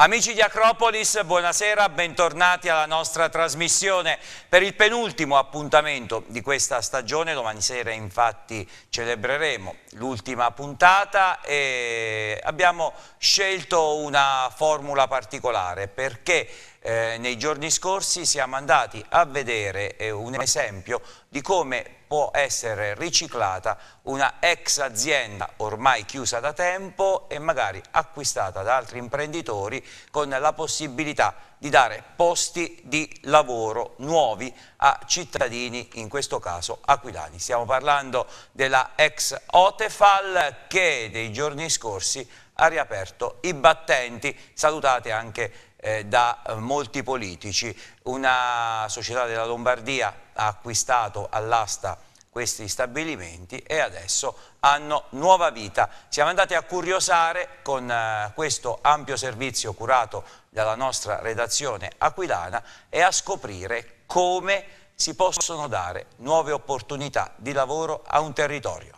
Amici di Acropolis, buonasera, bentornati alla nostra trasmissione. Per il penultimo appuntamento di questa stagione, domani sera infatti celebreremo l'ultima puntata e abbiamo scelto una formula particolare perché eh, nei giorni scorsi siamo andati a vedere eh, un esempio di come può essere riciclata una ex azienda ormai chiusa da tempo e magari acquistata da altri imprenditori con la possibilità di dare posti di lavoro nuovi a cittadini, in questo caso aquilani. Stiamo parlando della ex Otefal che dei giorni scorsi ha riaperto i battenti. Salutate anche eh, da eh, molti politici. Una società della Lombardia ha acquistato all'asta questi stabilimenti e adesso hanno nuova vita. Siamo andati a curiosare con eh, questo ampio servizio curato dalla nostra redazione aquilana e a scoprire come si possono dare nuove opportunità di lavoro a un territorio.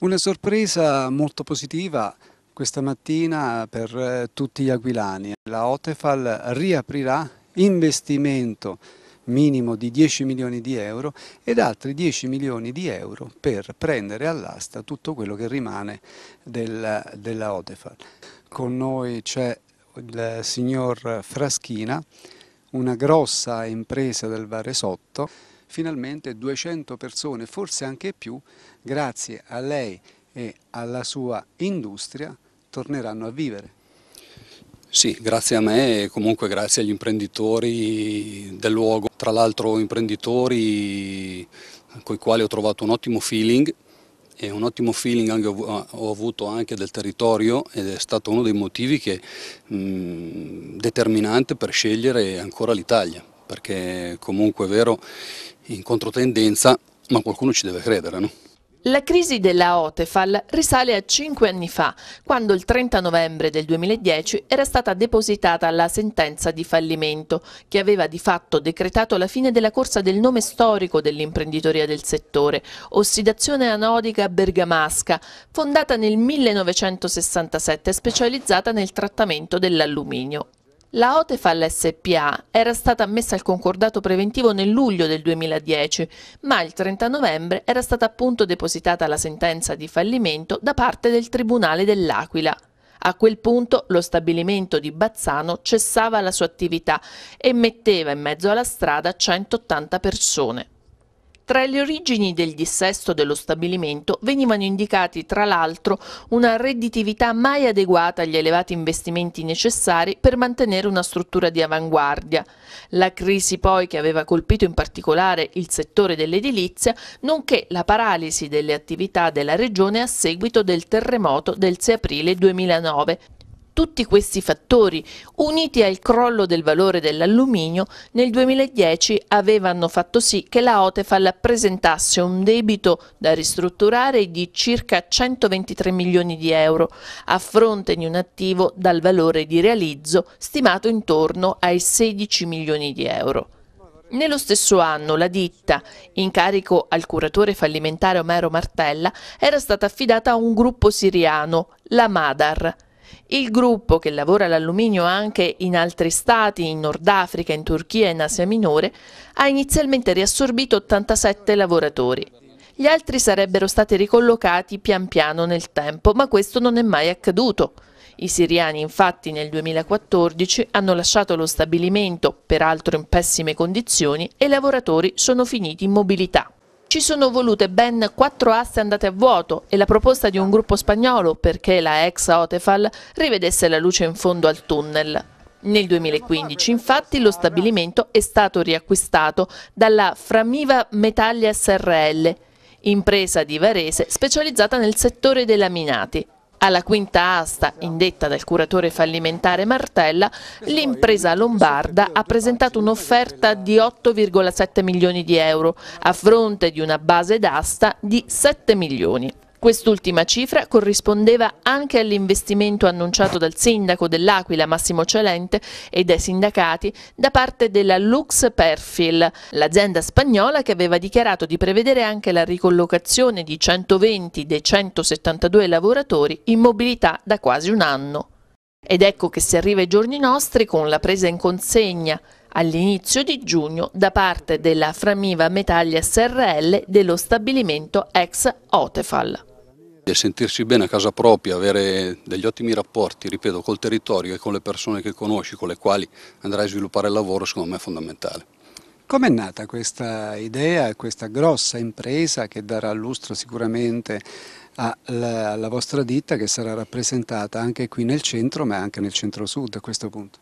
Una sorpresa molto positiva questa mattina per eh, tutti gli aquilani. La Otefal riaprirà investimento minimo di 10 milioni di euro ed altri 10 milioni di euro per prendere all'asta tutto quello che rimane della, della Otefal. Con noi c'è il signor Fraschina, una grossa impresa del Varesotto, finalmente 200 persone, forse anche più, grazie a lei e alla sua industria, torneranno a vivere. Sì, grazie a me e comunque grazie agli imprenditori del luogo, tra l'altro imprenditori con i quali ho trovato un ottimo feeling e un ottimo feeling anche, ho avuto anche del territorio ed è stato uno dei motivi che, mh, determinante per scegliere ancora l'Italia perché comunque è vero in controtendenza, ma qualcuno ci deve credere, no? La crisi della Otefal risale a cinque anni fa, quando il 30 novembre del 2010 era stata depositata la sentenza di fallimento, che aveva di fatto decretato la fine della corsa del nome storico dell'imprenditoria del settore, Ossidazione Anodica Bergamasca, fondata nel 1967 e specializzata nel trattamento dell'alluminio. La Otefal SPA era stata ammessa al concordato preventivo nel luglio del 2010, ma il 30 novembre era stata appunto depositata la sentenza di fallimento da parte del Tribunale dell'Aquila. A quel punto lo stabilimento di Bazzano cessava la sua attività e metteva in mezzo alla strada 180 persone. Tra le origini del dissesto dello stabilimento venivano indicati tra l'altro una redditività mai adeguata agli elevati investimenti necessari per mantenere una struttura di avanguardia. La crisi poi che aveva colpito in particolare il settore dell'edilizia, nonché la paralisi delle attività della regione a seguito del terremoto del 6 aprile 2009, tutti questi fattori, uniti al crollo del valore dell'alluminio, nel 2010 avevano fatto sì che la Otefal presentasse un debito da ristrutturare di circa 123 milioni di euro, a fronte di un attivo dal valore di realizzo stimato intorno ai 16 milioni di euro. Nello stesso anno la ditta, in carico al curatore fallimentare Omero Martella, era stata affidata a un gruppo siriano, la Madar, il gruppo, che lavora l'alluminio anche in altri stati, in Nord Africa, in Turchia e in Asia Minore, ha inizialmente riassorbito 87 lavoratori. Gli altri sarebbero stati ricollocati pian piano nel tempo, ma questo non è mai accaduto. I siriani infatti nel 2014 hanno lasciato lo stabilimento, peraltro in pessime condizioni, e i lavoratori sono finiti in mobilità. Ci sono volute ben quattro aste andate a vuoto e la proposta di un gruppo spagnolo perché la ex Otefal rivedesse la luce in fondo al tunnel. Nel 2015 infatti lo stabilimento è stato riacquistato dalla Framiva Metalli SRL, impresa di Varese specializzata nel settore dei laminati. Alla quinta asta, indetta dal curatore fallimentare Martella, l'impresa lombarda ha presentato un'offerta di 8,7 milioni di euro a fronte di una base d'asta di 7 milioni. Quest'ultima cifra corrispondeva anche all'investimento annunciato dal sindaco dell'Aquila Massimo Celente e dai sindacati da parte della Lux Perfil, l'azienda spagnola che aveva dichiarato di prevedere anche la ricollocazione di 120 dei 172 lavoratori in mobilità da quasi un anno. Ed ecco che si arriva ai giorni nostri con la presa in consegna all'inizio di giugno da parte della Framiva Metalli SRL dello stabilimento ex Otefal del sentirsi bene a casa propria, avere degli ottimi rapporti, ripeto, col territorio e con le persone che conosci, con le quali andrai a sviluppare il lavoro, secondo me è fondamentale. Com'è nata questa idea, questa grossa impresa che darà lustro sicuramente alla vostra ditta che sarà rappresentata anche qui nel centro ma anche nel centro-sud a questo punto?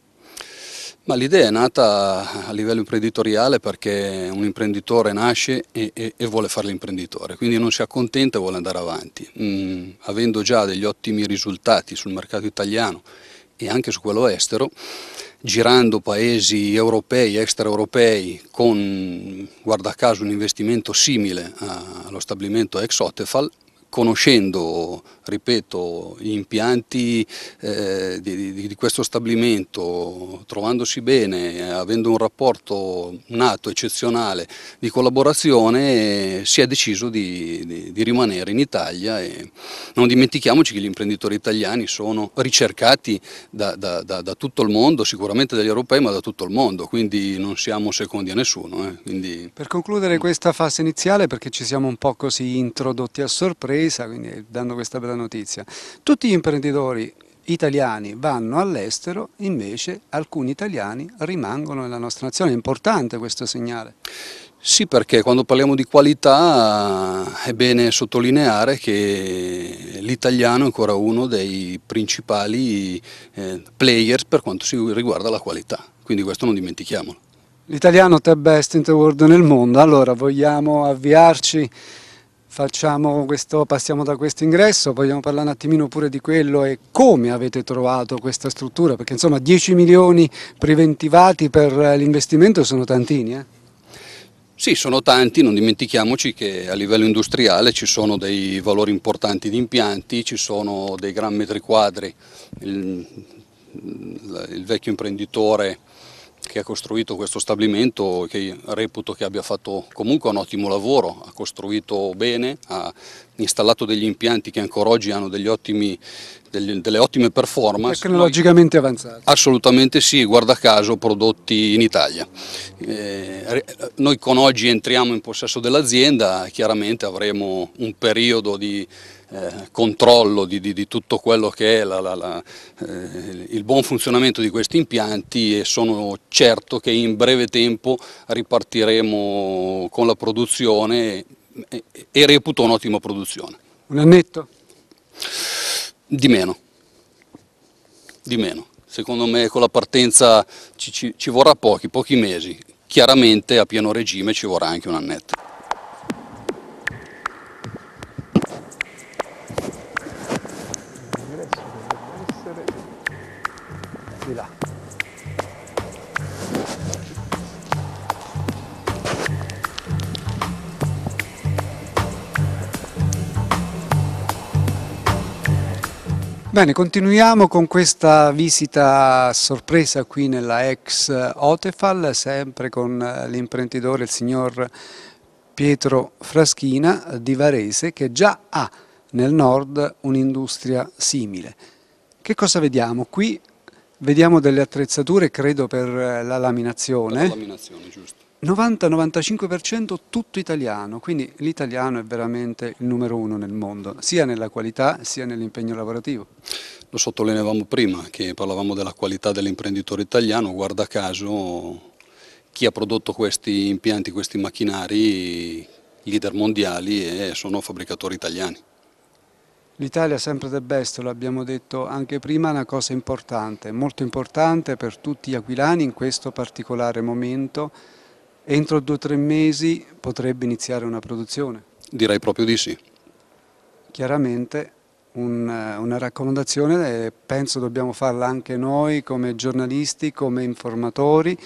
l'idea è nata a livello imprenditoriale perché un imprenditore nasce e, e, e vuole fare l'imprenditore, quindi non si accontenta e vuole andare avanti. Mm, avendo già degli ottimi risultati sul mercato italiano e anche su quello estero, girando paesi europei, extraeuropei, con guarda caso un investimento simile allo stabilimento ex Otefal, conoscendo, ripeto, gli impianti eh, di, di, questo stabilimento, trovandosi bene, avendo un rapporto nato, eccezionale di collaborazione, si è deciso di, di, rimanere in Italia e non dimentichiamoci che gli imprenditori italiani sono ricercati da, da, da, da tutto il mondo, sicuramente dagli europei ma da tutto il mondo, quindi non siamo secondi a nessuno. Eh, quindi... Per concludere questa fase iniziale, perché ci siamo un po' così introdotti a sorpresa, sorpresa, quindi dando questa bella notizia. Tutti gli imprenditori italiani vanno all'estero, invece alcuni italiani rimangono nella nostra nazione. È importante questo segnale. Sì, perché quando parliamo di qualità è bene sottolineare che l'italiano è ancora uno dei principali eh, player per quanto si riguarda la qualità, quindi questo non dimentichiamolo. L'italiano è best in the world nel mondo, allora vogliamo avviarci facciamo questo, passiamo da questo ingresso, vogliamo parlare un attimino pure di quello e come avete trovato questa struttura, perché insomma 10 milioni preventivati per l'investimento sono tantini. Eh? Sì, sono tanti, non dimentichiamoci che a livello industriale ci sono dei valori importanti di impianti, ci sono dei gran metri quadri, il, il vecchio imprenditore che ha costruito questo stabilimento che reputo che abbia fatto comunque un ottimo lavoro, ha costruito bene, ha installato degli impianti che ancora oggi hanno ottimi, delle, delle ottime performance. Tecnologicamente avanzati. Assolutamente sì, guarda caso prodotti in Italia. Eh, noi con oggi entriamo in possesso dell'azienda, chiaramente avremo un periodo di eh, controllo di, di, di, tutto quello che è la, la, la, eh, il buon funzionamento di questi impianti e sono certo che in breve tempo ripartiremo con la produzione e, e reputo un'ottima produzione. Un annetto? Di meno, di meno. Secondo me con la partenza ci, ci, ci vorrà pochi, pochi mesi. Chiaramente a pieno regime ci vorrà anche un annetto. Bene, continuiamo con questa visita sorpresa qui nella ex Otefal, sempre con eh, l'imprenditore, il signor Pietro Fraschina di Varese, che già ha nel nord un'industria simile. Che cosa vediamo? Qui vediamo delle attrezzature, credo, per eh, la laminazione. Per la laminazione, giusto 90-95% tutto italiano, quindi l'italiano è veramente il numero uno nel mondo, sia nella qualità sia nell'impegno lavorativo. Lo sottolineavamo prima, che parlavamo della qualità dell'imprenditore italiano, guarda caso chi ha prodotto questi impianti, questi macchinari, leader mondiali e sono fabbricatori italiani. L'Italia sempre del best, lo abbiamo detto anche prima, è una cosa importante, molto importante per tutti gli aquilani in questo particolare momento entro due o tre mesi potrebbe iniziare una produzione. Direi proprio di sì. Chiaramente una, eh, una raccomandazione, eh, penso dobbiamo farla anche noi come giornalisti, come informatori,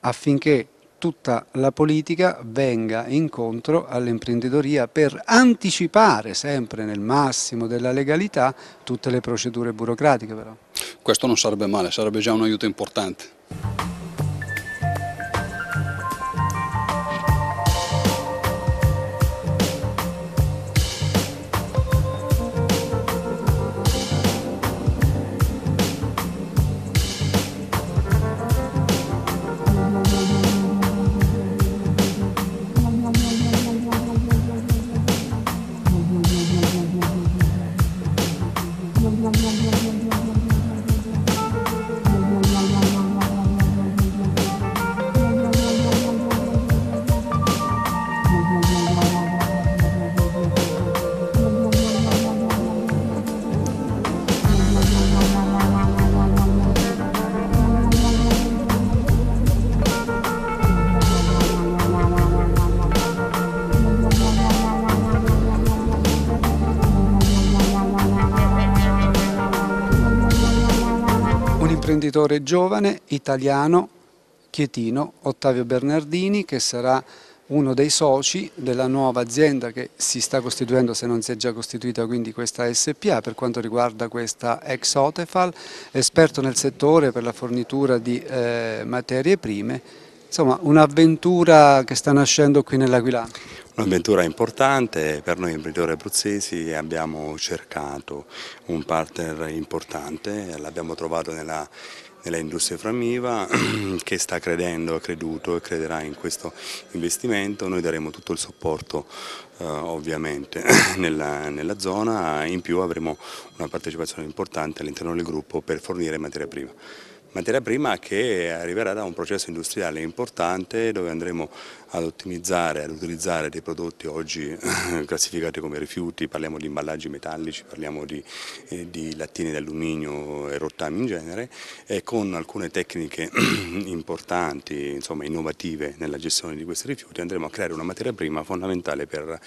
affinché tutta la politica venga incontro all'imprenditoria per anticipare sempre nel massimo della legalità tutte le procedure burocratiche però. Questo non sarebbe male, sarebbe già un aiuto importante. scrittore giovane italiano chietino Ottavio Bernardini che sarà uno dei soci della nuova azienda che si sta costituendo se non si è già costituita quindi questa SPA per quanto riguarda questa ex Otefal, esperto nel settore per la fornitura di eh, materie prime, insomma un'avventura che sta nascendo qui nell'Aquilano. Un'avventura importante, per noi imprenditori abruzzesi abbiamo cercato un partner importante, l'abbiamo trovato nella nella industria frammiva che sta credendo, ha creduto e crederà in questo investimento, noi daremo tutto il supporto eh, ovviamente nella, nella, zona, in più avremo una partecipazione importante all'interno del gruppo per fornire materia prima. Materia prima che arriverà da un processo industriale importante dove andremo ad ottimizzare, ad utilizzare dei prodotti oggi classificati come rifiuti, parliamo di imballaggi metallici, parliamo di, eh, di lattine d'alluminio e rottami in genere, e con alcune tecniche importanti, insomma innovative nella gestione di questi rifiuti andremo a creare una materia prima fondamentale per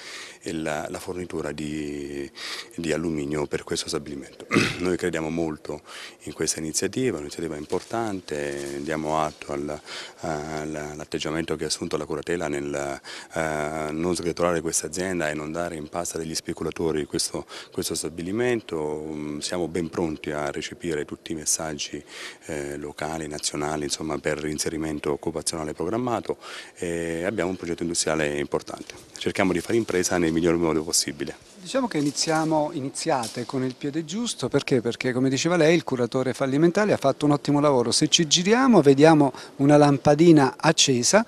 la, la fornitura di, di alluminio per questo stabilimento. Noi crediamo molto in questa iniziativa, un'iniziativa importante, diamo atto all'atteggiamento all che ha assunto la curatoria cautela nel eh, non sgretolare questa azienda e non dare in pasta degli speculatori questo, questo stabilimento. Mm, siamo ben pronti a recepire tutti i messaggi eh, locali, nazionali, insomma, per l'inserimento occupazionale programmato e abbiamo un progetto industriale importante. Cerchiamo di fare impresa nel miglior modo possibile. Diciamo che iniziamo, iniziate con il piede giusto perché? Perché come diceva lei il curatore fallimentare ha fatto un ottimo lavoro, se ci giriamo vediamo una lampadina accesa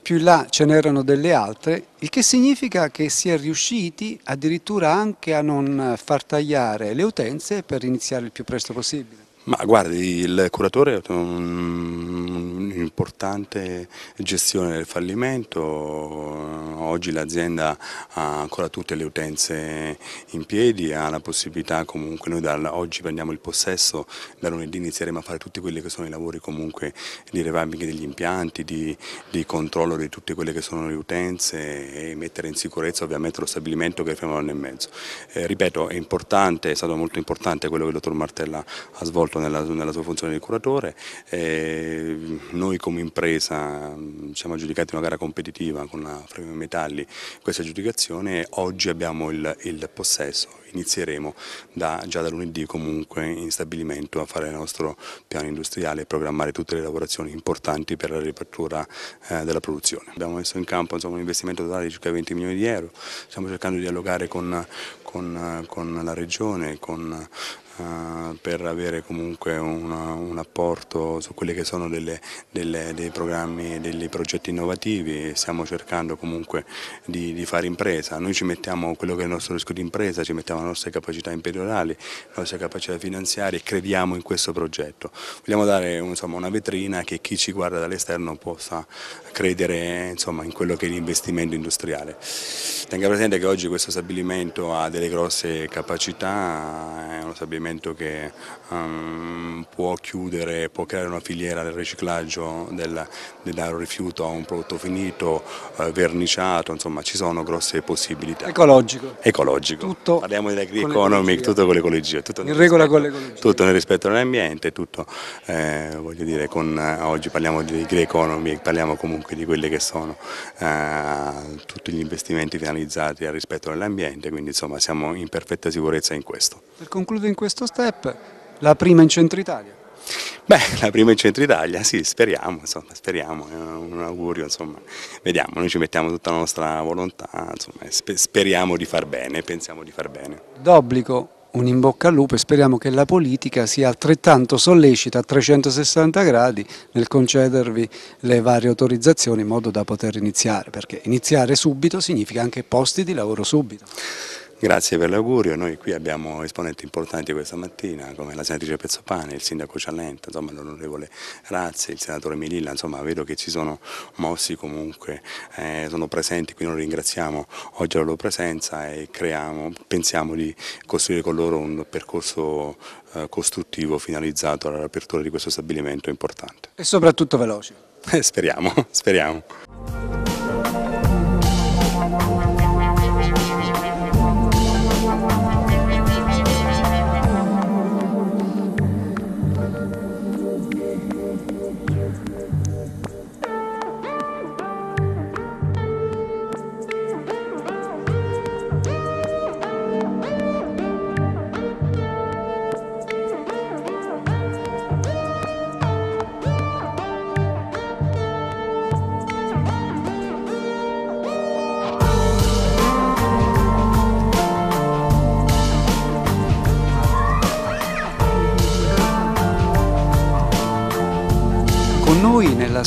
più in là ce n'erano delle altre, il che significa che si è riusciti addirittura anche a non far tagliare le utenze per iniziare il più presto possibile. Ma guardi, il curatore ha un'importante gestione del fallimento, oggi l'azienda ha ancora tutte le utenze in piedi, ha la possibilità comunque, noi da oggi prendiamo il possesso, da lunedì inizieremo a fare tutti quelli che sono i lavori comunque di revamping degli impianti, di, di, controllo di tutte quelle che sono le utenze e mettere in sicurezza ovviamente lo stabilimento che ferma l'anno e mezzo. Eh, ripeto, è importante, è stato molto importante quello che il dottor Martella ha svolto molto nella, nella sua funzione di curatore. Eh, noi come impresa siamo aggiudicati una gara competitiva con la Fremio Metalli, questa aggiudicazione oggi abbiamo il, il possesso, inizieremo da, già da lunedì comunque in stabilimento a fare il nostro piano industriale e programmare tutte le lavorazioni importanti per la ripartura eh, della produzione. Abbiamo messo in campo insomma, un investimento totale di circa 20 milioni di euro, stiamo cercando di dialogare con, con, con la regione, con eh, per avere comunque un, un, apporto su quelli che sono delle, delle, dei programmi e dei progetti innovativi, stiamo cercando comunque di, di, fare impresa, noi ci mettiamo quello che è il nostro rischio di impresa, ci mettiamo le nostre capacità imperiali, le nostre capacità finanziarie, e crediamo in questo progetto, vogliamo dare insomma, una vetrina che chi ci guarda dall'esterno possa credere insomma, in quello che è l'investimento industriale. Tenga presente che oggi questo stabilimento ha delle grosse capacità, è uno stabilimento stabilimento che um, può chiudere, può creare una filiera del riciclaggio del, rifiuto a un prodotto finito, eh, verniciato, insomma ci sono grosse possibilità. Ecologico? Ecologico. Tutto Parliamo di agree economy, tutto con l'ecologia. Tutto In regola rispetto, con l'ecologia. Tutto nel rispetto dell'ambiente, tutto, eh, voglio dire, con, eh, oggi parliamo di green economy, parliamo comunque di quelli che sono eh, tutti gli investimenti finalizzati al rispetto dell'ambiente, quindi insomma siamo in perfetta sicurezza in questo. Per concludere in questo questo step, la prima in Centro Italia. Beh, la prima in Centro Italia, sì, speriamo, insomma, speriamo, è un augurio, insomma, vediamo, noi ci mettiamo tutta la nostra volontà, insomma, speriamo di far bene, pensiamo di far bene. D'obbligo un in bocca al lupo e speriamo che la politica sia altrettanto sollecita a 360 gradi nel concedervi le varie autorizzazioni in modo da poter iniziare, perché iniziare subito significa anche posti di lavoro subito. Grazie per l'augurio, noi qui abbiamo esponenti importanti questa mattina come la senatrice Pezzopane, il sindaco Cialenta, l'onorevole Razzi, il senatore Melilla, insomma vedo che ci sono mossi comunque, eh, sono presenti, quindi noi ringraziamo oggi la loro presenza e creiamo, pensiamo di costruire con loro un percorso eh, costruttivo finalizzato all'apertura di questo stabilimento importante. E soprattutto veloce. Eh, speriamo, speriamo.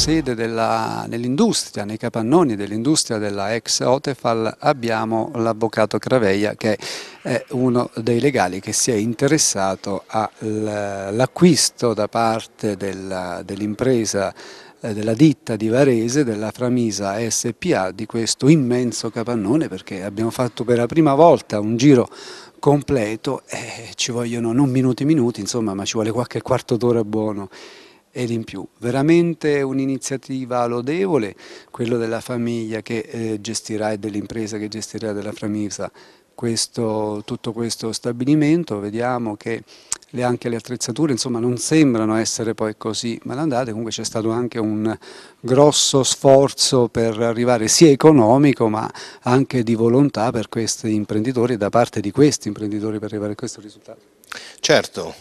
sede nell'industria, nei capannoni dell'industria della ex Otefal abbiamo l'avvocato Craveia che è uno dei legali che si è interessato all'acquisto da parte dell'impresa eh, della ditta di Varese, della Framisa SPA, di questo immenso capannone perché abbiamo fatto per la prima volta un giro completo e eh, ci vogliono non minuti minuti insomma ma ci vuole qualche quarto d'ora buono ed in più. Veramente un'iniziativa lodevole, quella della famiglia che eh, gestirà e dell'impresa che gestirà della Framisa questo, tutto questo stabilimento, vediamo che le, anche le attrezzature insomma, non sembrano essere poi così malandate, comunque c'è stato anche un grosso sforzo per arrivare sia economico ma anche di volontà per questi imprenditori e da parte di questi imprenditori per arrivare a questo risultato. Certo,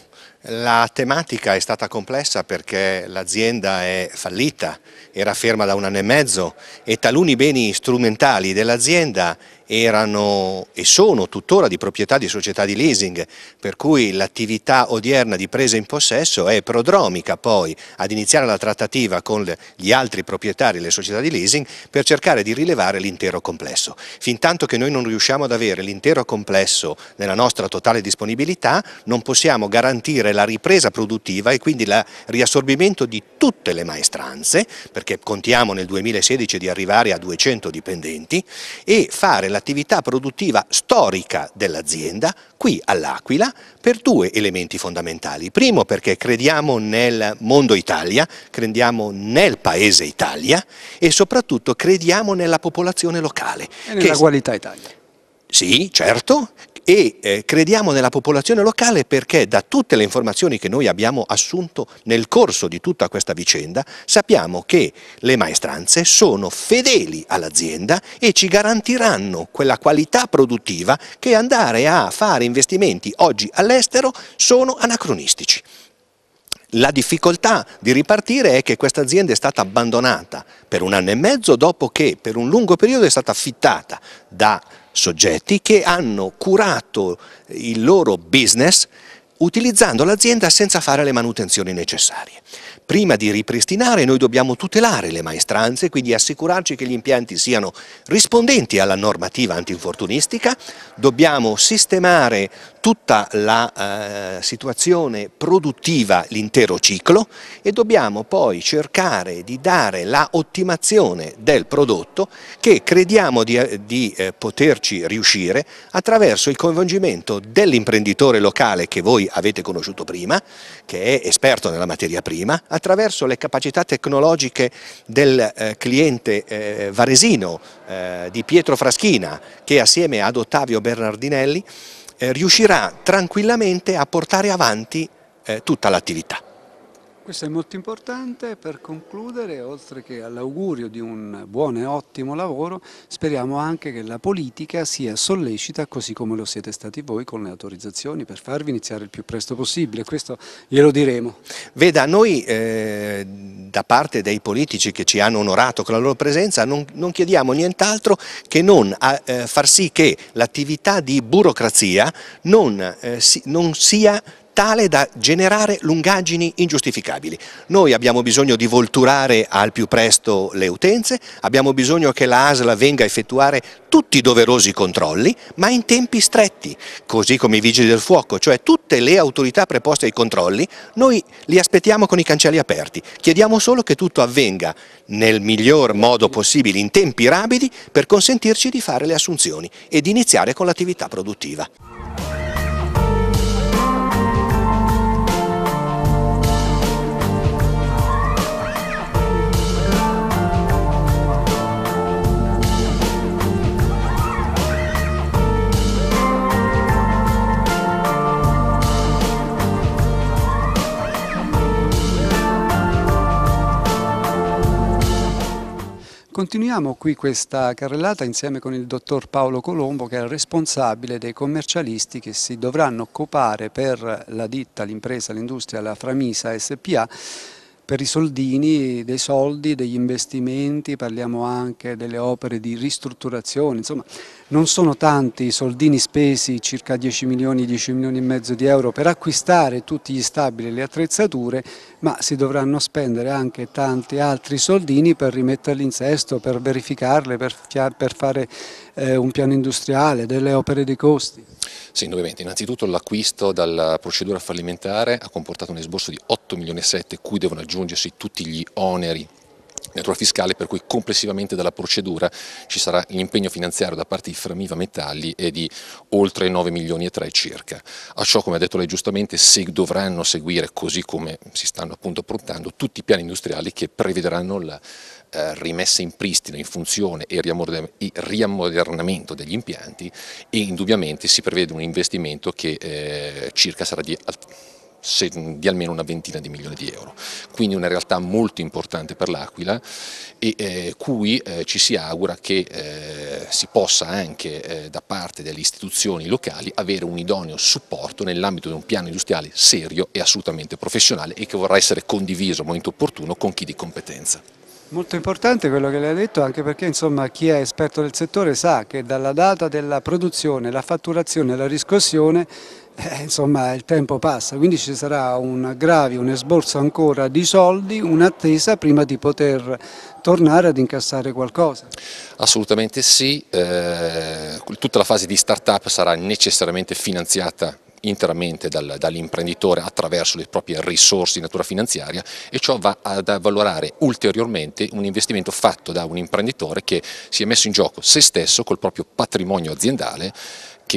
la tematica è stata complessa perché l'azienda è fallita, era ferma da un anno e mezzo e taluni beni strumentali dell'azienda erano e sono tuttora di proprietà di società di leasing, per cui l'attività odierna di presa in possesso è prodromica poi ad iniziare la trattativa con gli altri proprietari delle società di leasing per cercare di rilevare l'intero complesso. Fintanto che noi non riusciamo ad avere l'intero complesso nella nostra totale disponibilità, non possiamo garantire la ripresa produttiva e quindi il riassorbimento di tutte le maestranze, perché contiamo nel 2016 di arrivare a 200 dipendenti, e fare l'attività produttiva storica dell'azienda qui all'Aquila per due elementi fondamentali. Primo perché crediamo nel mondo Italia, crediamo nel paese Italia e soprattutto crediamo nella popolazione locale. E nella che... qualità Italia. Sì, certo, e eh, crediamo nella popolazione locale perché da tutte le informazioni che noi abbiamo assunto nel corso di tutta questa vicenda sappiamo che le maestranze sono fedeli all'azienda e ci garantiranno quella qualità produttiva che andare a fare investimenti oggi all'estero sono anacronistici. La difficoltà di ripartire è che questa azienda è stata abbandonata per un anno e mezzo dopo che per un lungo periodo è stata affittata da soggetti che hanno curato il loro business utilizzando l'azienda senza fare le manutenzioni necessarie prima di ripristinare noi dobbiamo tutelare le maestranze, quindi assicurarci che gli impianti siano rispondenti alla normativa antinfortunistica, dobbiamo sistemare tutta la eh, situazione produttiva, l'intero ciclo e dobbiamo poi cercare di dare la ottimazione del prodotto che crediamo di, eh, di eh, poterci riuscire attraverso il coinvolgimento dell'imprenditore locale che voi avete conosciuto prima, che è esperto nella materia prima, attraverso le capacità tecnologiche del eh, cliente eh, varesino eh, di Pietro Fraschina che assieme ad Ottavio Bernardinelli eh, riuscirà tranquillamente a portare avanti eh, tutta l'attività. Questo è molto importante per concludere, oltre che all'augurio di un buon e ottimo lavoro, speriamo anche che la politica sia sollecita così come lo siete stati voi con le autorizzazioni per farvi iniziare il più presto possibile, questo glielo diremo. Veda, noi eh, da parte dei politici che ci hanno onorato con la loro presenza non, non chiediamo nient'altro che non a, eh, far sì che l'attività di burocrazia non, eh, si, non sia tale da generare lungaggini ingiustificabili. Noi abbiamo bisogno di volturare al più presto le utenze, abbiamo bisogno che la ASL venga a effettuare tutti i doverosi controlli, ma in tempi stretti, così come i vigili del fuoco, cioè tutte le autorità preposte ai controlli, noi li aspettiamo con i cancelli aperti. Chiediamo solo che tutto avvenga nel miglior modo possibile, in tempi rapidi, per consentirci di fare le assunzioni e di iniziare con l'attività produttiva. Continuiamo qui questa carrellata insieme con il dottor Paolo Colombo che è il responsabile dei commercialisti che si dovranno occupare per la ditta, l'impresa, l'industria, la Framisa SPA per i soldini, dei soldi, degli investimenti, parliamo anche delle opere di ristrutturazione, insomma non sono tanti i soldini spesi, circa 10 milioni, 10 milioni e mezzo di euro per acquistare tutti gli stabili e le attrezzature, ma si dovranno spendere anche tanti altri soldini per rimetterli in sesto, per verificarle, per, per fare eh, un piano industriale, delle opere dei costi. Sì, indubbiamente. Innanzitutto l'acquisto dalla procedura fallimentare ha comportato un esborso di 8 milioni e 7, cui devono aggiungersi tutti gli oneri natura fiscale per cui complessivamente dalla procedura ci sarà l'impegno finanziario da parte di Framiva Metalli e di oltre 9 milioni e 3 circa. A ciò, come ha detto lei giustamente, se dovranno seguire, così come si stanno appunto approntando, tutti i piani industriali che prevederanno la eh, rimessa in pristino, in funzione e riammodernamento degli impianti e indubbiamente si prevede un investimento che eh, circa sarà di di almeno una ventina di milioni di euro. Quindi una realtà molto importante per l'Aquila e eh, cui eh, ci si augura che eh, si possa anche eh, da parte delle istituzioni locali avere un idoneo supporto nell'ambito di un piano industriale serio e assolutamente professionale e che vorrà essere condiviso al momento opportuno con chi di competenza. Molto importante quello che lei ha detto anche perché insomma, chi è esperto del settore sa che dalla data della produzione, la fatturazione e la riscossione eh, insomma il tempo passa, quindi ci sarà un aggravio, un esborso ancora di soldi, un'attesa prima di poter tornare ad incassare qualcosa? Assolutamente sì, eh, tutta la fase di start-up sarà necessariamente finanziata interamente dal, dall'imprenditore attraverso le proprie risorse di natura finanziaria e ciò va ad avvalorare ulteriormente un investimento fatto da un imprenditore che si è messo in gioco se stesso col proprio patrimonio aziendale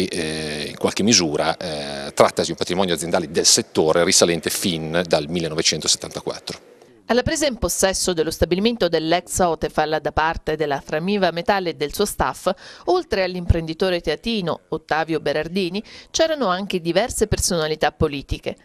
che eh, in qualche misura eh, trattasi di un patrimonio aziendale del settore risalente fin dal 1974. Alla presa in possesso dello stabilimento dell'ex Otefal da parte della Framiva Metalle e del suo staff, oltre all'imprenditore teatino Ottavio Berardini, c'erano anche diverse personalità politiche.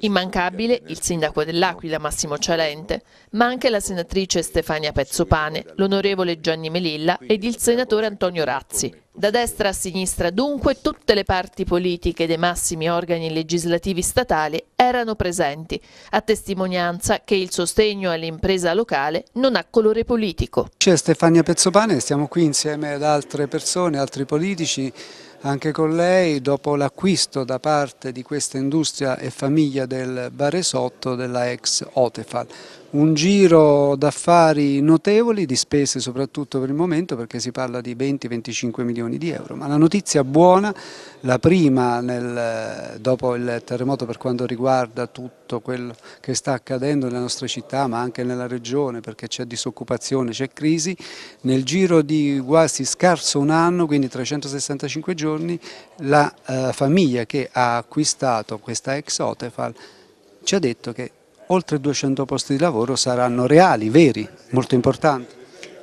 Immancabile il sindaco dell'Aquila Massimo Cialente, ma anche la senatrice Stefania Pezzopane, l'onorevole Gianni Melilla ed il senatore Antonio Razzi. Da destra a sinistra dunque tutte le parti politiche dei massimi organi legislativi statali erano presenti, a testimonianza che il sostegno all'impresa locale non ha colore politico. C'è Stefania Pezzopane, stiamo qui insieme ad altre persone, altri politici anche con lei dopo l'acquisto da parte di questa industria e famiglia del Baresotto della ex Otefal un giro d'affari notevoli, di spese soprattutto per il momento perché si parla di 20-25 milioni di euro, ma la notizia buona, la prima nel, dopo il terremoto per quanto riguarda tutto quello che sta accadendo nella nostra città ma anche nella regione perché c'è disoccupazione, c'è crisi, nel giro di quasi scarso un anno, quindi 365 giorni, la eh, famiglia che ha acquistato questa ex Otefal ci ha detto che oltre 200 posti di lavoro saranno reali, veri, molto importanti.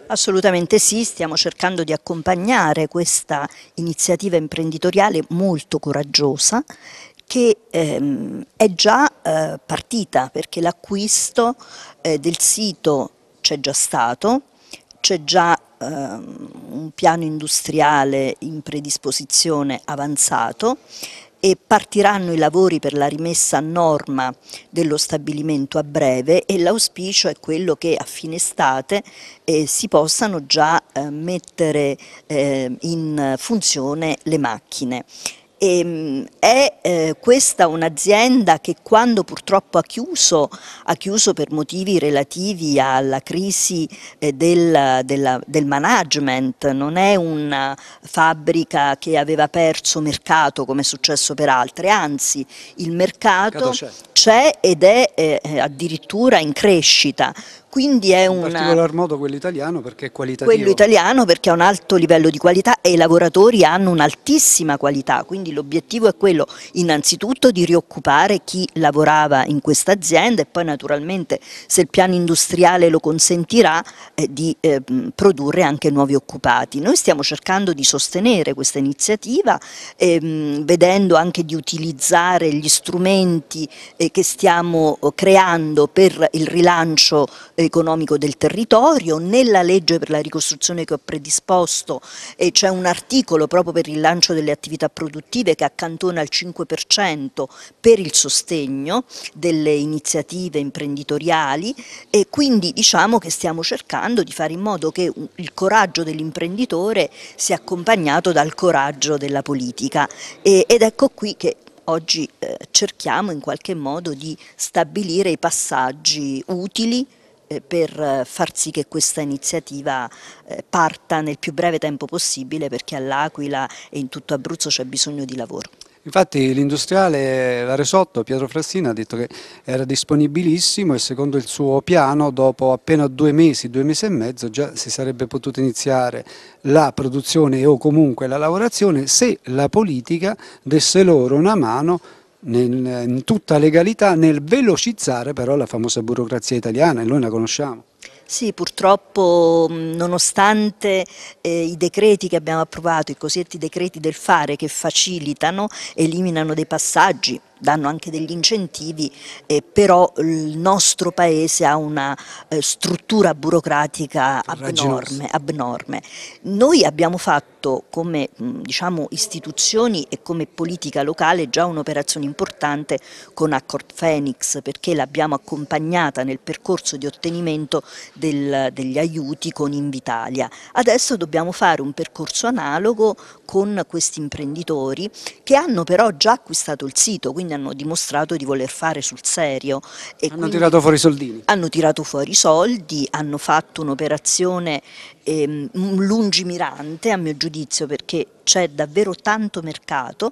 Assolutamente sì, stiamo cercando di accompagnare questa iniziativa imprenditoriale molto coraggiosa che ehm, è già eh, partita perché l'acquisto eh, del sito c'è già stato, c'è già ehm, un piano industriale in predisposizione avanzato, e partiranno i lavori per la rimessa a norma dello stabilimento a breve e l'auspicio è quello che a fine estate eh, si possano già eh, mettere eh, in funzione le macchine. E, ehm, è eh, questa un'azienda che quando purtroppo ha chiuso, ha chiuso per motivi relativi alla crisi eh, del, della, del, management, non è una fabbrica che aveva perso mercato come è successo per altre, anzi il mercato, c'è ed è eh, addirittura in crescita. Quindi è un... In particolar modo quello italiano perché è qualitativo. Quello italiano perché ha un alto livello di qualità e i lavoratori hanno un'altissima qualità, quindi l'obiettivo è quello innanzitutto di rioccupare chi lavorava in questa azienda e poi naturalmente se il piano industriale lo consentirà eh, di eh, produrre anche nuovi occupati. Noi stiamo cercando di sostenere questa iniziativa ehm, vedendo anche di utilizzare gli strumenti eh, che stiamo oh, creando per il rilancio eh, economico del territorio, nella legge per la ricostruzione che ho predisposto eh, c'è un articolo proprio per il lancio delle attività produttive che accantona il 5% per il sostegno delle iniziative imprenditoriali e quindi diciamo che stiamo cercando di fare in modo che il coraggio dell'imprenditore sia accompagnato dal coraggio della politica e, ed ecco qui che oggi eh, cerchiamo in qualche modo di stabilire i passaggi utili eh, per eh, far sì che questa iniziativa eh, parta nel più breve tempo possibile perché all'Aquila e in tutto Abruzzo c'è bisogno di lavoro. Infatti l'industriale Laresotto, Pietro Frassina, ha detto che era disponibilissimo e secondo il suo piano dopo appena due mesi, due mesi e mezzo già si sarebbe potuta iniziare la produzione o comunque la lavorazione se la politica desse loro una mano nel, in tutta legalità nel velocizzare però la famosa burocrazia italiana e noi la conosciamo. Sì, purtroppo nonostante eh, i decreti che abbiamo approvato, i cosiddetti decreti del fare che facilitano, eliminano dei passaggi, danno anche degli incentivi, eh, però il nostro paese ha una eh, struttura burocratica abnorme, abnorme, Noi abbiamo fatto come mm, diciamo, istituzioni e come politica locale già un'operazione importante con Accord Phoenix perché l'abbiamo accompagnata nel percorso di ottenimento del, degli aiuti con Invitalia. Adesso dobbiamo fare un percorso analogo con questi imprenditori che hanno però già acquistato il sito, quindi quindi hanno dimostrato di voler fare sul serio. E hanno tirato fuori i soldini. Hanno tirato fuori i soldi, hanno fatto un'operazione ehm, lungimirante a mio giudizio perché c'è davvero tanto mercato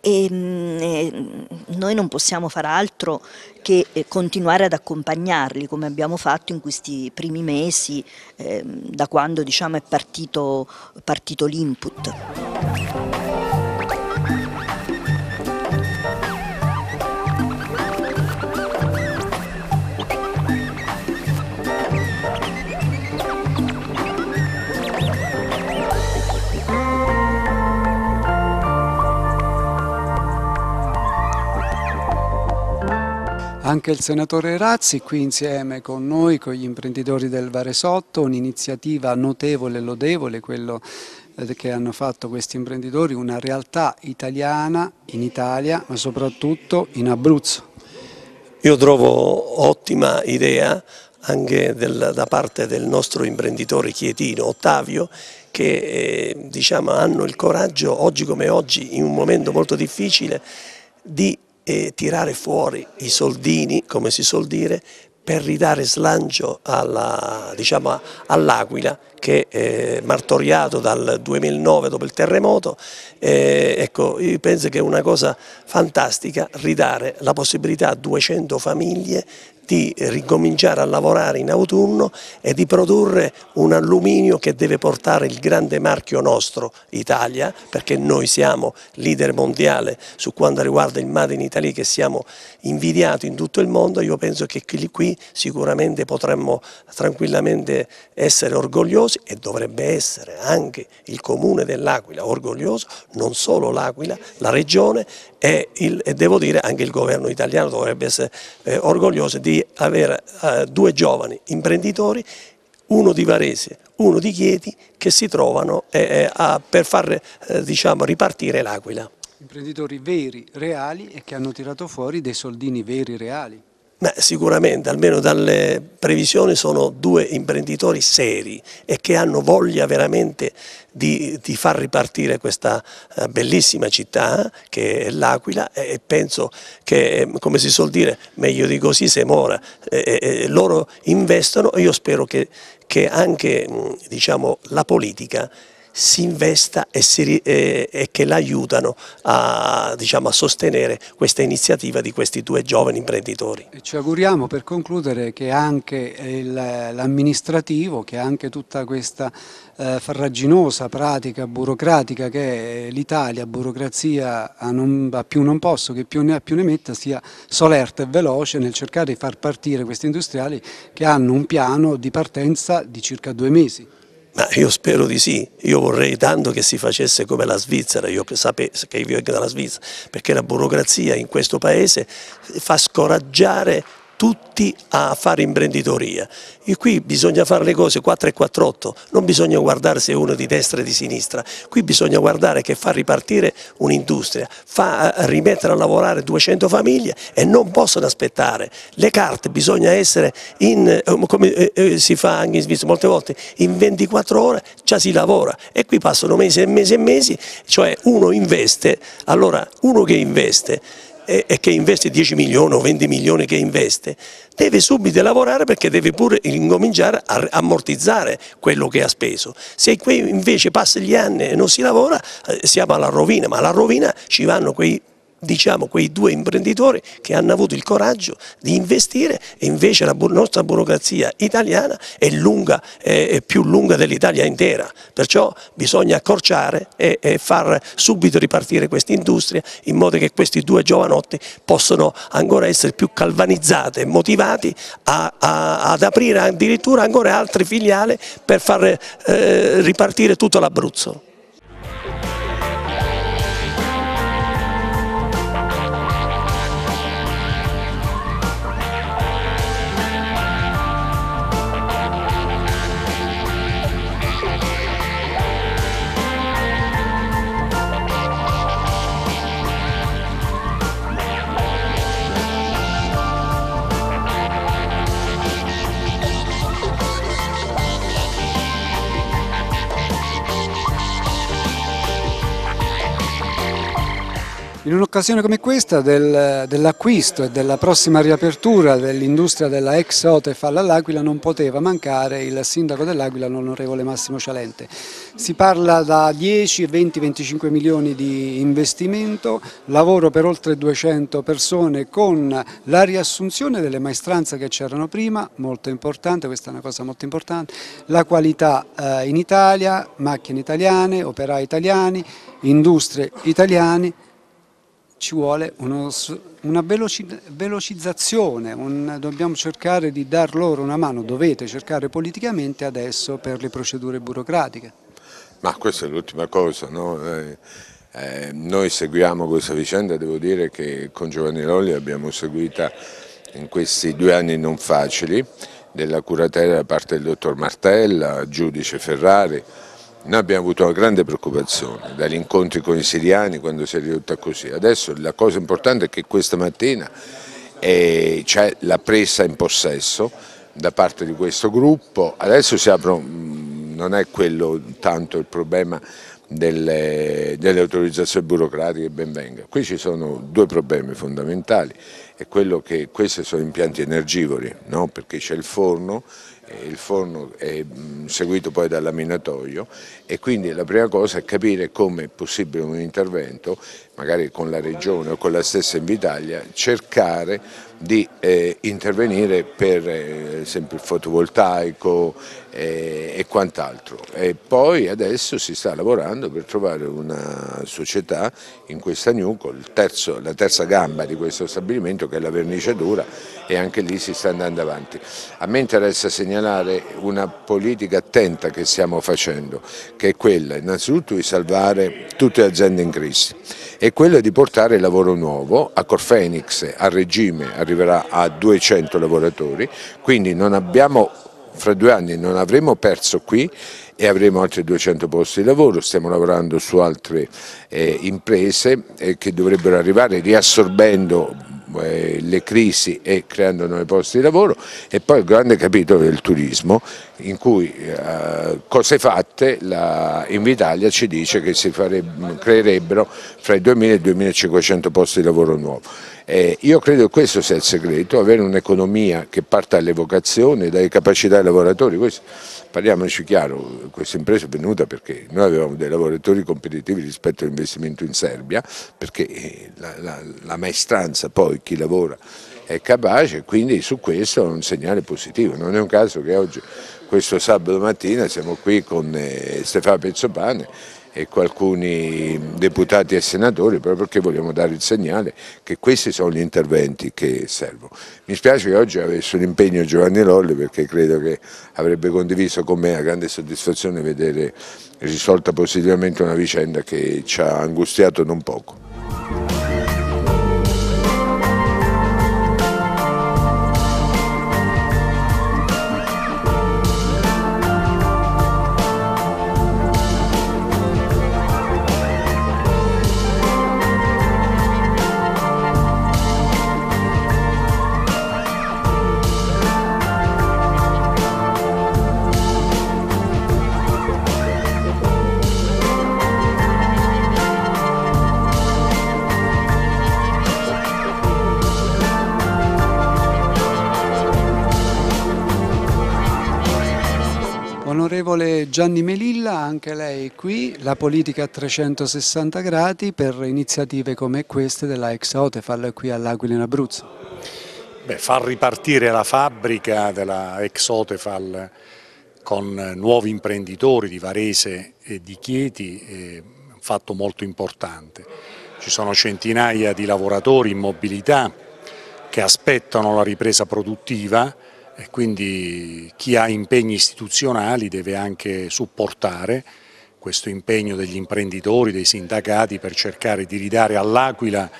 e, mm, e mm, noi non possiamo fare altro che eh, continuare ad accompagnarli come abbiamo fatto in questi primi mesi eh, da quando diciamo, è partito, partito l'input. anche il senatore Razzi qui insieme con noi, con gli imprenditori del Varesotto, un'iniziativa notevole e lodevole, quello eh, che hanno fatto questi imprenditori, una realtà italiana in Italia ma soprattutto in Abruzzo. Io trovo ottima idea anche del, da parte del nostro imprenditore chietino Ottavio che eh, diciamo, hanno il coraggio oggi come oggi in un momento molto difficile di e tirare fuori i soldini, come si suol dire, per ridare slancio diciamo, all'Aquila diciamo, all che è eh, martoriato dal 2009 dopo il terremoto, eh, ecco, io penso che è una cosa fantastica ridare la possibilità a 200 famiglie di ricominciare a lavorare in autunno e di produrre un alluminio che deve portare il grande marchio nostro Italia, perché noi siamo leader mondiale su quanto riguarda il Made in Italy che siamo invidiati in tutto il mondo, io penso che qui sicuramente potremmo tranquillamente essere orgogliosi e dovrebbe essere anche il comune dell'Aquila orgoglioso, non solo l'Aquila, la regione e, il, e, devo dire anche il governo italiano dovrebbe essere eh, orgoglioso di avere eh, due giovani imprenditori, uno di Varese, uno di Chieti, che si trovano eh, eh a, per far eh, diciamo, ripartire l'Aquila. Imprenditori veri, reali e che hanno tirato fuori dei soldini veri, reali. Ma sicuramente, almeno dalle previsioni, sono due imprenditori seri e che hanno voglia veramente di, di far ripartire questa eh, bellissima città che è l'Aquila e penso che, eh, come si suol dire, meglio di così se mora. E, e, loro investono e io spero che, che anche diciamo, la politica si investa e, si, eh, e che l'aiutano a, diciamo, a, sostenere questa iniziativa di questi due giovani imprenditori. E ci auguriamo per concludere che anche l'amministrativo, che anche tutta questa eh, farraginosa pratica burocratica che l'Italia, burocrazia a, non, a più non posso, che più ne ha più ne metta, sia solerta e veloce nel cercare di far partire questi industriali che hanno un piano di partenza di circa due mesi. Ma io spero di sì, io vorrei tanto che si facesse come la Svizzera, io che sapevo che io vengo dalla Svizzera, perché la burocrazia in questo paese fa scoraggiare tutti a fare imprenditoria e qui bisogna fare le cose 4 e 4-8, non bisogna guardare se uno di destra e di sinistra, qui bisogna guardare che fa ripartire un'industria, fa eh, rimettere a lavorare 200 famiglie e non possono aspettare, le carte bisogna essere, in, eh, um, come eh, si fa anche in Svizzera molte volte, in 24 ore già si lavora e qui passano mesi e mesi e mesi, cioè uno investe, allora uno che investe e che investe 10 milioni o 20 milioni che investe, deve subito lavorare perché deve pure incominciare a ammortizzare quello che ha speso. Se qui invece passa gli anni e non si lavora eh, siamo alla rovina, ma alla rovina ci vanno quei diciamo, quei due imprenditori che hanno avuto il coraggio di investire e invece la nostra burocrazia italiana è, lunga, è più lunga dell'Italia intera, perciò bisogna accorciare e, e far subito ripartire questa industria in modo che questi due giovanotti possano ancora essere più calvanizzati e motivati a, a, ad aprire addirittura ancora altre filiali per far eh, ripartire tutto l'Abruzzo. In un'occasione come questa del, dell'acquisto e della prossima riapertura dell'industria della ex Otef all'Aquila non poteva mancare il sindaco dell'Aquila, l'onorevole Massimo Cialente. Si parla da 10, 20, 25 milioni di investimento, lavoro per oltre 200 persone con la riassunzione delle maestranze che c'erano prima, molto importante, questa è una cosa molto importante, la qualità eh, in Italia, macchine italiane, operai italiani, industrie italiane, ci vuole uno, una veloci, velocizzazione, un, dobbiamo cercare di dar loro una mano, dovete cercare politicamente adesso per le procedure burocratiche. Ma questa è l'ultima cosa, no? eh, eh, noi seguiamo questa vicenda, devo dire che con Giovanni Lolli abbiamo seguita in questi due anni non facili, della curatela da parte del dottor Martella, giudice Ferrari, noi abbiamo avuto una grande preoccupazione dagli incontri con i siriani quando si è ridotta così. Adesso la cosa importante è che questa mattina eh, c'è la presa in possesso da parte di questo gruppo. Adesso si aprono, mm, non è quello tanto il problema delle, delle autorizzazioni burocratiche, ben venga. Qui ci sono due problemi fondamentali, è quello che questi sono impianti energivori, no? perché c'è il forno, il forno è mm, seguito poi dal laminatoio e quindi la prima cosa è capire come è possibile un intervento, magari con la regione o con la stessa Invitalia, cercare di eh, intervenire per eh, esempio il fotovoltaico eh, e quant'altro. E poi adesso si sta lavorando per trovare una società in questa Nuco, la terza gamba di questo stabilimento che è la verniciatura e anche lì si sta andando avanti. A me interessa segnalare una politica attenta che stiamo facendo, che è quella innanzitutto di salvare tutte le aziende in crisi e quella di portare lavoro nuovo a Corfenix, a regime, a regime arriverà a 200 lavoratori, quindi abbiamo, fra due anni non avremo perso qui e avremo altri 200 posti di lavoro, stiamo lavorando su altre eh, imprese eh, che dovrebbero arrivare riassorbendo eh, le crisi e creando nuovi posti di lavoro e poi il grande capitolo del turismo in cui eh, cose fatte la Invitalia ci dice che si farebbe, creerebbero fra i 2.000 e i 2.500 posti di lavoro nuovi. Eh, io credo che questo sia il segreto, avere un'economia che parta vocazioni, dalle capacità dei lavoratori, questo, parliamoci chiaro, questa impresa è venuta perché noi avevamo dei lavoratori competitivi rispetto all'investimento in Serbia, perché eh, la, la, la maestranza poi chi lavora è capace, quindi su questo è un segnale positivo. Non è un caso che oggi, questo sabato mattina, siamo qui con eh, Stefano Pezzopane e con alcuni deputati e senatori proprio perché vogliamo dare il segnale che questi sono gli interventi che servono. Mi spiace che oggi avesse un impegno Giovanni Lolli perché credo che avrebbe condiviso con me la grande soddisfazione vedere risolta positivamente una vicenda che ci ha angustiato non poco. Gianni Melilla, anche lei qui, la politica a 360 gradi per iniziative come queste della ex Otefal qui all'Aquila in Abruzzo. Beh, far ripartire la fabbrica della ex Otefal con nuovi imprenditori di Varese e di Chieti è un fatto molto importante. Ci sono centinaia di lavoratori in mobilità che aspettano la ripresa produttiva e quindi chi ha impegni istituzionali deve anche supportare questo impegno degli imprenditori, dei sindacati per cercare di ridare all'Aquila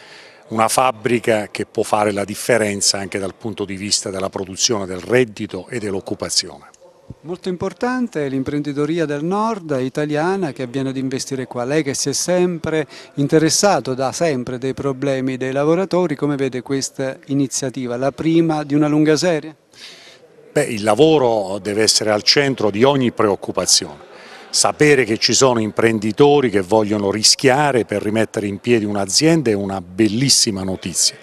una fabbrica che può fare la differenza anche dal punto di vista della produzione del reddito e dell'occupazione. Molto importante è l'imprenditoria del nord italiana che viene ad investire qua. Lei che si è sempre interessato da sempre dei problemi dei lavoratori, come vede questa iniziativa? La prima di una lunga serie? Beh, il lavoro deve essere al centro di ogni preoccupazione. Sapere che ci sono imprenditori che vogliono rischiare per rimettere in piedi un'azienda è una bellissima notizia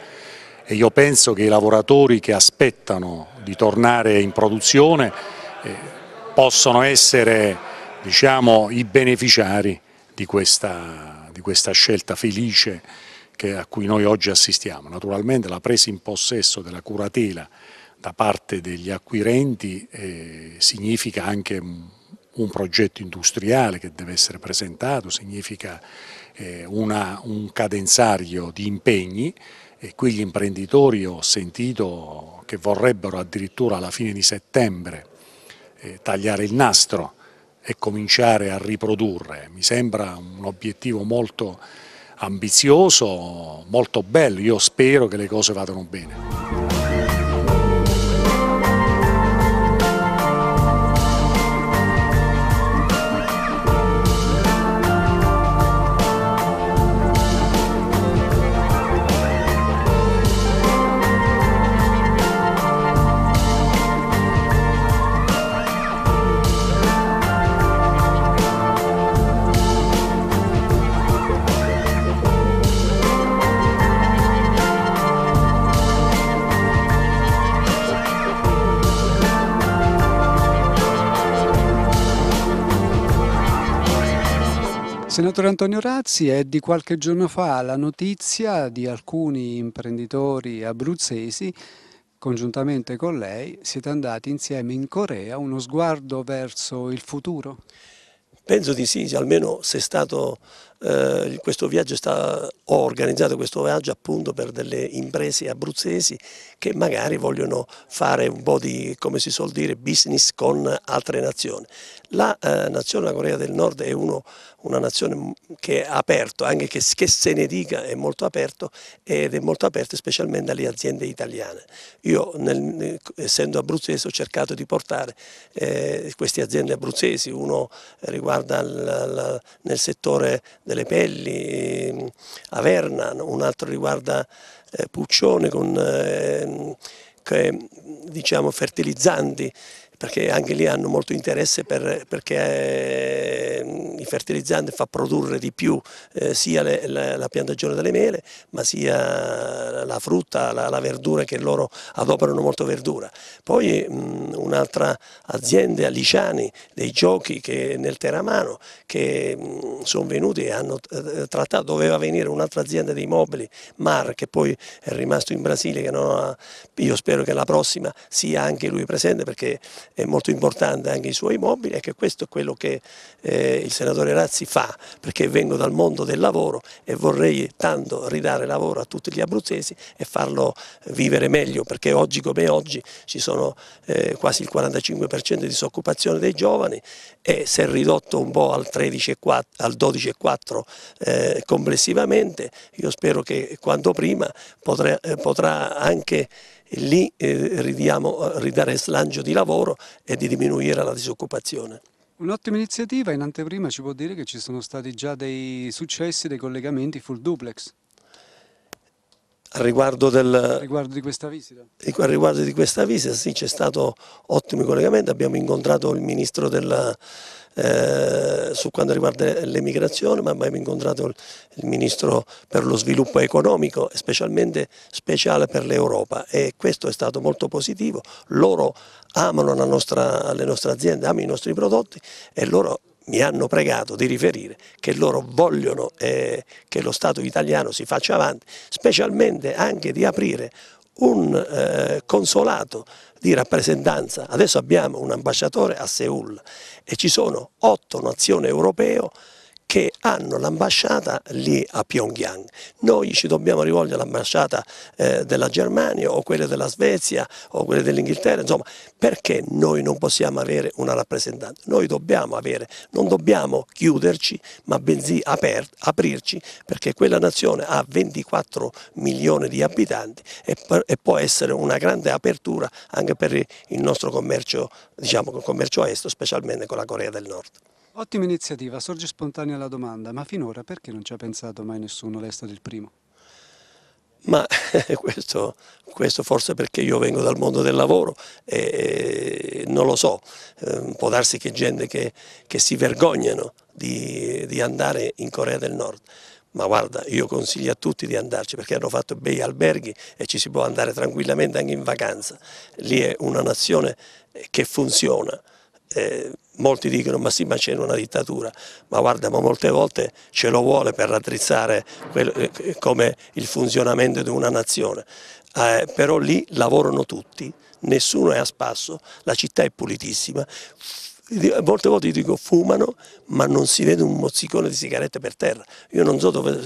e io penso che i lavoratori che aspettano di tornare in produzione eh, possono essere diciamo, i beneficiari di questa, di questa scelta felice che, a cui noi oggi assistiamo. Naturalmente la presa in possesso della curatela da parte degli acquirenti eh, significa anche un progetto industriale che deve essere presentato, significa eh, una, un cadenzario di impegni e qui gli imprenditori ho sentito che vorrebbero addirittura alla fine di settembre eh, tagliare il nastro e cominciare a riprodurre. Mi sembra un obiettivo molto ambizioso, molto bello, io spero che le cose vadano bene. Senatore Antonio Razzi, è di qualche giorno fa la notizia di alcuni imprenditori abruzzesi congiuntamente con lei siete andati insieme in Corea, uno sguardo verso il futuro? Penso di sì, almeno se è stato, eh, questo viaggio sta, ho organizzato questo viaggio appunto per delle imprese abruzzesi che magari vogliono fare un po' di, come si suol dire, business con altre nazioni. La eh, nazione la Corea del Nord è uno, una nazione che è aperta, anche che, che, se ne dica è molto aperto ed è molto aperta specialmente alle aziende italiane. Io nel, essendo abruzzese ho cercato di portare eh, queste aziende abruzzesi, uno riguarda la, la, nel settore delle pelli, mm, Averna, un altro riguarda eh, Puccione con... Eh, che, diciamo, fertilizzanti perché anche lì hanno molto interesse per, perché eh, il fertilizzante fa produrre di più eh, sia le, la, la, piantagione delle mele ma sia la frutta, la, la verdura che loro adoperano molto verdura. Poi un'altra azienda, Liciani, dei giochi che, nel Teramano che sono venuti e hanno eh, eh, trattato, doveva venire un'altra azienda dei mobili, Mar, che poi è rimasto in Brasile, che ha, io spero che la prossima sia anche lui presente perché è molto importante anche i suoi mobili e questo è quello che eh, il senatore Razzi fa, perché vengo dal mondo del lavoro e vorrei tanto ridare lavoro a tutti gli abruzzesi e farlo vivere meglio, perché oggi come oggi ci sono eh, quasi il 45% di disoccupazione dei giovani e si è ridotto un po' al 13,4 al 12,4 eh, complessivamente, io spero che quanto prima potrà, eh, potrà anche e lì eh, ridiamo, ridare slancio di lavoro e di diminuire la disoccupazione. Un'ottima iniziativa, in anteprima ci può dire che ci sono stati già dei successi, dei collegamenti full duplex. A riguardo, del, a riguardo di questa visita? A riguardo di questa visita sì, c'è stato ottimo collegamento, abbiamo incontrato il Ministro della, eh, su quanto riguarda l'emigrazione, ma abbiamo incontrato il, Ministro per lo sviluppo economico, specialmente speciale per l'Europa e questo è stato molto positivo. Loro amano nostra, le nostre aziende, amano i nostri prodotti e loro mi hanno pregato di riferire che loro vogliono eh, che lo Stato italiano si faccia avanti, specialmente anche di aprire un eh, consolato di rappresentanza. Adesso abbiamo un ambasciatore a Seul e ci sono otto nazioni europee che hanno l'ambasciata lì a Pyongyang. Noi ci dobbiamo rivolgere all'ambasciata eh, della Germania o quelle della Svezia o quelle dell'Inghilterra, insomma, perché noi non possiamo avere una rappresentante? Noi dobbiamo avere, non dobbiamo chiuderci, ma bensì aprirci, perché quella nazione ha 24 milioni di abitanti e, e può essere una grande apertura anche per il nostro commercio, diciamo, commercio estero, specialmente con la Corea del Nord. Ottima iniziativa, sorge spontanea la domanda, ma finora perché non ci ha pensato mai nessuno, lei è stato il primo? Ma questo, questo, forse perché io vengo dal mondo del lavoro e non lo so, ehm, può darsi che gente che, che si vergognano di, di andare in Corea del Nord, ma guarda, io consiglio a tutti di andarci perché hanno fatto bei alberghi e ci si può andare tranquillamente anche in vacanza. Lì è una nazione che funziona, eh, molti dicono ma sì ma c'è una dittatura, ma guarda ma molte volte ce lo vuole per raddrizzare quello, eh, eh, come il funzionamento di una nazione, eh, però lì lavorano tutti, nessuno è a spasso, la città è pulitissima, molte volte, volte dico fumano ma non si vede un mozzicone di sigarette per terra, io non so dove,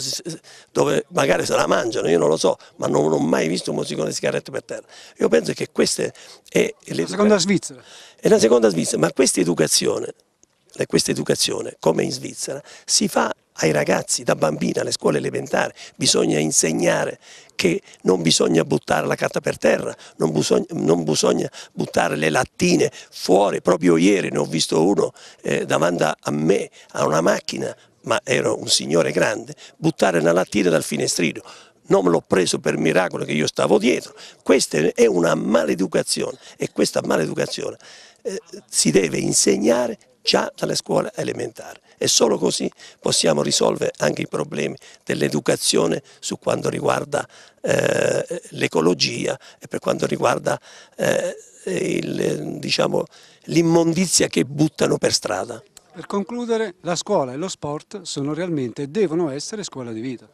dove magari se la mangiano, io non lo so, ma non, non ho mai visto un mozzicone di sigarette per terra. Io penso che questa è... La seconda Svizzera. È la seconda Svizzera, ma questa educazione questa educazione, come in Svizzera, si fa ai ragazzi da bambina alle scuole elementari, bisogna insegnare che non bisogna buttare la carta per terra, non bisogna, non bisogna buttare le lattine fuori, proprio ieri ne ho visto uno eh, davanti a me, a una macchina, ma ero un signore grande, buttare una lattina dal finestrino, non l'ho preso per miracolo che io stavo dietro, questa è una maleducazione e questa maleducazione eh, si deve insegnare già dalle scuole elementari e solo così possiamo risolvere anche i problemi dell'educazione su quanto riguarda eh, l'ecologia e per quanto riguarda eh, diciamo, l'immondizia diciamo, che buttano per strada. Per concludere, la scuola e lo sport sono realmente e devono essere scuola di vita.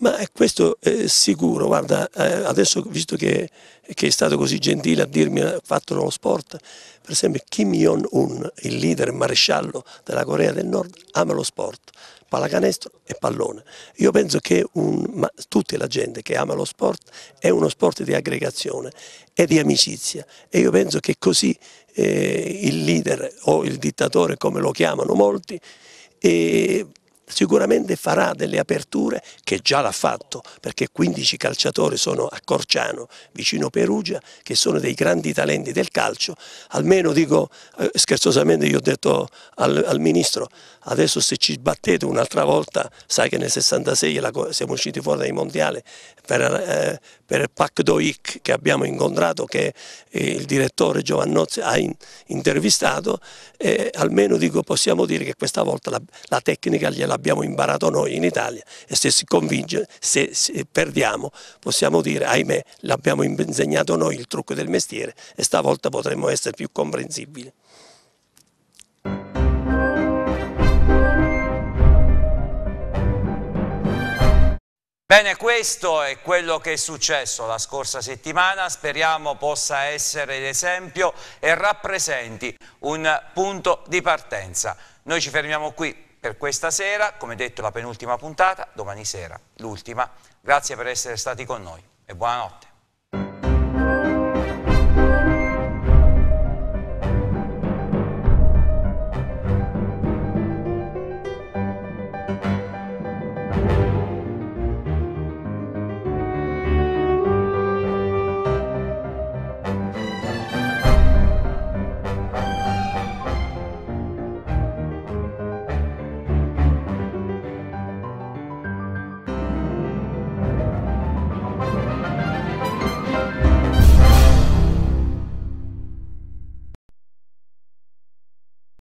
Ma questo è sicuro, guarda, eh, adesso visto che, che è stato così gentile a dirmi ha fatto lo sport, per esempio Kim Jong-un, il leader e maresciallo della Corea del Nord, ama lo sport, pallacanestro e pallone. Io penso che un, tutta la gente che ama lo sport è uno sport di aggregazione e di amicizia e io penso che così eh, il leader o il dittatore, come lo chiamano molti, eh, sicuramente farà delle aperture che già l'ha fatto perché 15 calciatori sono a Corciano vicino Perugia che sono dei grandi talenti del calcio almeno dico eh, scherzosamente io ho detto al, al ministro adesso se ci battete un'altra volta sai che nel 66 la, siamo usciti fuori dai mondiali per, eh, per Pac Doic che abbiamo incontrato che eh, il direttore Giovannozzi ha in, intervistato eh, almeno dico possiamo dire che questa volta la, la tecnica gliela l'abbiamo imparato noi in Italia e se si convince, se, se perdiamo possiamo dire ahimè l'abbiamo insegnato noi il trucco del mestiere e stavolta potremmo essere più comprensibili. Bene, questo è quello che è successo la scorsa settimana, speriamo possa essere l'esempio e rappresenti un punto di partenza. Noi ci fermiamo qui per questa sera, come detto la penultima puntata, domani sera, l'ultima. Grazie per essere stati con noi e buonanotte.